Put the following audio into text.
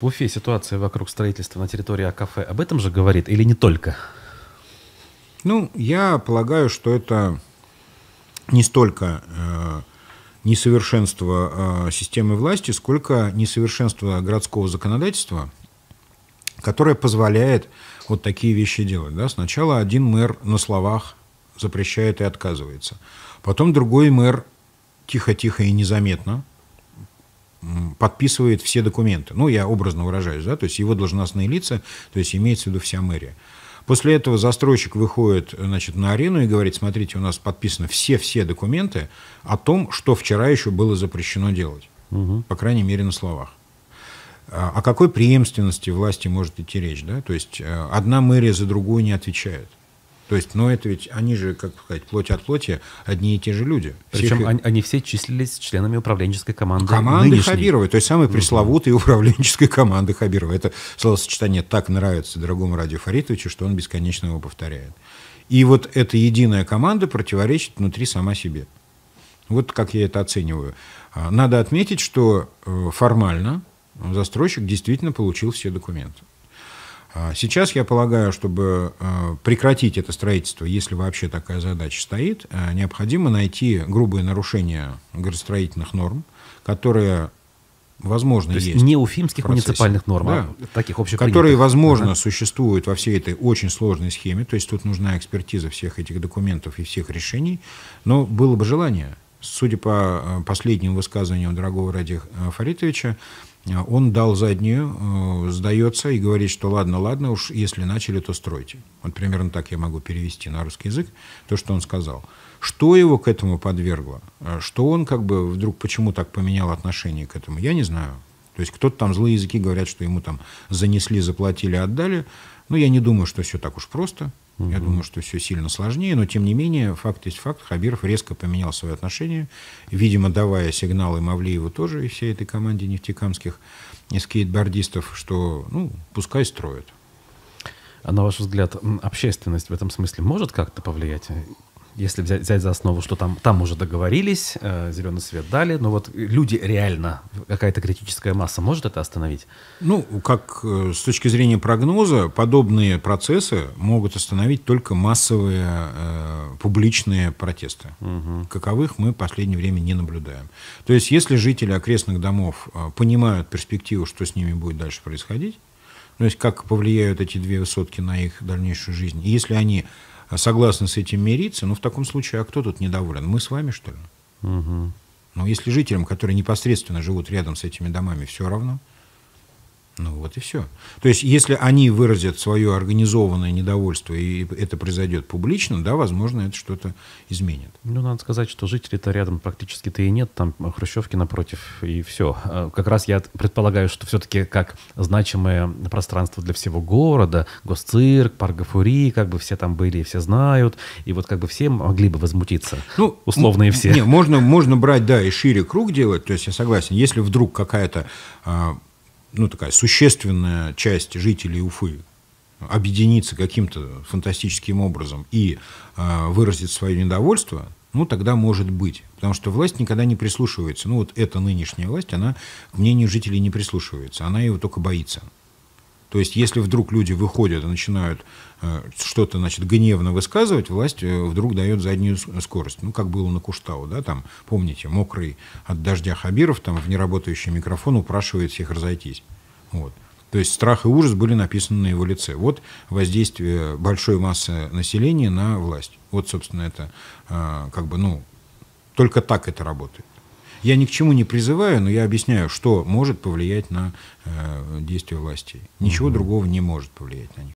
В Уфе ситуация вокруг строительства на территории а кафе. об этом же говорит или не только? Ну, я полагаю, что это не столько э, несовершенство э, системы власти, сколько несовершенство городского законодательства, которое позволяет вот такие вещи делать. Да? Сначала один мэр на словах запрещает и отказывается. Потом другой мэр тихо-тихо и незаметно подписывает все документы. Ну, я образно выражаюсь, да, то есть его должностные лица, то есть имеется в виду вся мэрия. После этого застройщик выходит значит, на арену и говорит, смотрите, у нас подписаны все-все документы о том, что вчера еще было запрещено делать. Угу. По крайней мере, на словах. А, о какой преемственности власти может идти речь? Да? То есть э, одна мэрия за другую не отвечает. То есть, ну это ведь они же, как сказать, плоть от плоти одни и те же люди. Причем все... они, они все числились членами управленческой команды. Команды нынешней. Хабирова, есть самой ну пресловутой управленческой команды Хабирова. Это словосочетание так нравится дорогому Радио Фаритовичу, что он бесконечно его повторяет. И вот эта единая команда противоречит внутри сама себе. Вот как я это оцениваю. А, надо отметить, что э, формально застройщик действительно получил все документы. А сейчас, я полагаю, чтобы э, прекратить это строительство, если вообще такая задача стоит, э, необходимо найти грубые нарушения градостроительных норм, которые возможно, То есть, есть не уфимских муниципальных норм, а да, а таких общих, которые, возможно, ага. существуют во всей этой очень сложной схеме. То есть тут нужна экспертиза всех этих документов и всех решений. Но было бы желание. Судя по э, последним высказываниям дорогого Ради Фаритовича, а он дал заднюю, э, сдается и говорит, что ладно, ладно, уж если начали, то стройте. Вот примерно так я могу перевести на русский язык то, что он сказал. Что его к этому подвергло? Э, что он как бы вдруг почему так поменял отношение к этому? Я не знаю. То есть кто-то там злые языки говорят, что ему там занесли, заплатили, отдали. Но ну, я не думаю, что все так уж просто. Угу. Я думаю, что все сильно сложнее, но тем не менее, факт есть факт, Хабиров резко поменял свое отношение, видимо, давая сигналы Мавлиеву тоже и всей этой команде нефтекамских и скейтбордистов, что ну, пускай строят. А на ваш взгляд, общественность в этом смысле может как-то повлиять? если взять, взять за основу, что там, там уже договорились, э, зеленый свет дали, но вот люди реально, какая-то критическая масса может это остановить? Ну, как э, с точки зрения прогноза, подобные процессы могут остановить только массовые э, публичные протесты. Угу. Каковых мы в последнее время не наблюдаем. То есть, если жители окрестных домов э, понимают перспективу, что с ними будет дальше происходить, то есть как повлияют эти две высотки на их дальнейшую жизнь, и если они а согласны с этим мириться, ну в таком случае, а кто тут недоволен? Мы с вами, что ли? Угу. Ну, Но если жителям, которые непосредственно живут рядом с этими домами, все равно, ну вот и все. То есть, если они выразят свое организованное недовольство, и это произойдет публично, да, возможно, это что-то изменит. Ну, надо сказать, что жителей-то рядом практически-то и нет, там хрущевки напротив, и все. Э, как раз я предполагаю, что все-таки как значимое пространство для всего города, госцирк, парк Гафури, как бы все там были, все знают, и вот как бы все могли бы возмутиться, ну, условные все. Не, можно, можно брать, да, и шире круг делать, то есть я согласен, если вдруг какая-то а, ну, такая существенная часть жителей Уфы объединиться каким-то фантастическим образом и э, выразит свое недовольство, ну, тогда может быть. Потому что власть никогда не прислушивается. Ну, вот эта нынешняя власть, она к мнению жителей не прислушивается. Она его только боится. То есть, если вдруг люди выходят и начинают э, что-то, значит, гневно высказывать, власть э, вдруг дает заднюю скорость. Ну, как было на Куштау, да, там, помните, мокрый от дождя Хабиров там в неработающий микрофон упрашивает всех разойтись. Вот. То есть страх и ужас были написаны на его лице. Вот воздействие большой массы населения на власть. Вот, собственно, это э, как бы, ну, только так это работает. Я ни к чему не призываю, но я объясняю, что может повлиять на э, действия властей. Ничего угу. другого не может повлиять на них.